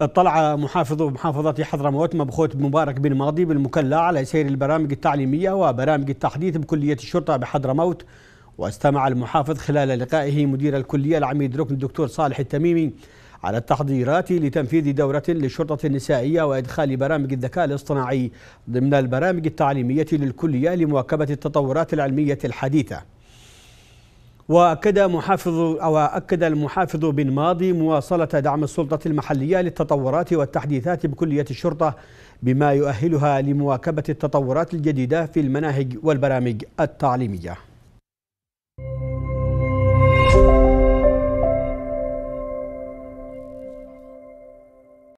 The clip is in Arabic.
اطلع محافظ محافظة حضرموت مبخوت مبارك بن ماضي بالمكلا على سير البرامج التعليمية وبرامج التحديث بكلية الشرطة بحضرموت واستمع المحافظ خلال لقائه مدير الكلية العميد ركن الدكتور صالح التميمي على التحضيرات لتنفيذ دورة للشرطة النسائية وإدخال برامج الذكاء الاصطناعي ضمن البرامج التعليمية للكلية لمواكبة التطورات العلمية الحديثة وأكد محافظ أو أكد المحافظ بن ماضي مواصلة دعم السلطة المحلية للتطورات والتحديثات بكلية الشرطة بما يؤهلها لمواكبة التطورات الجديدة في المناهج والبرامج التعليمية